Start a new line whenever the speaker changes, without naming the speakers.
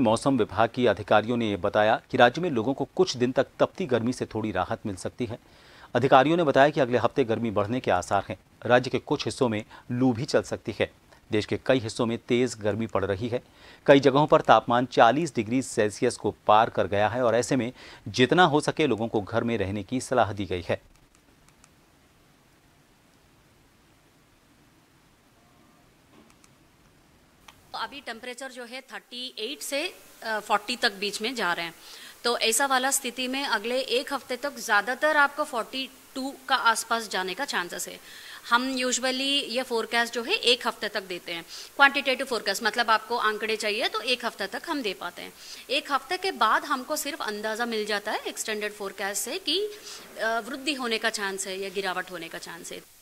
मौसम विभाग की अधिकारियों ने यह बताया कि राज्य में लोगों को कुछ दिन तक तपती गर्मी से थोड़ी राहत मिल सकती है अधिकारियों ने बताया कि अगले हफ्ते गर्मी बढ़ने के आसार हैं राज्य के कुछ हिस्सों में लू भी चल सकती है देश के कई हिस्सों में तेज गर्मी पड़ रही है कई जगहों पर तापमान 40 डिग्री सेल्सियस को पार कर गया है और ऐसे में जितना हो सके लोगों को घर में रहने की सलाह दी गई है
अभी टेम्परेचर जो है 38 से 40 तक बीच में जा रहे हैं तो ऐसा वाला स्थिति में अगले एक हफ्ते तक ज़्यादातर आपको 42 का आसपास जाने का चांसेस है हम यूजुअली ये फोरकास्ट जो है एक हफ्ते तक देते हैं क्वांटिटेटिव फोरकास्ट मतलब आपको आंकड़े चाहिए तो एक हफ्ते तक हम दे पाते हैं एक हफ्ते के बाद हमको सिर्फ अंदाज़ा मिल जाता है एक्सटेंडेड फोरकास्ट से कि वृद्धि होने का चांस है या गिरावट होने का चांस है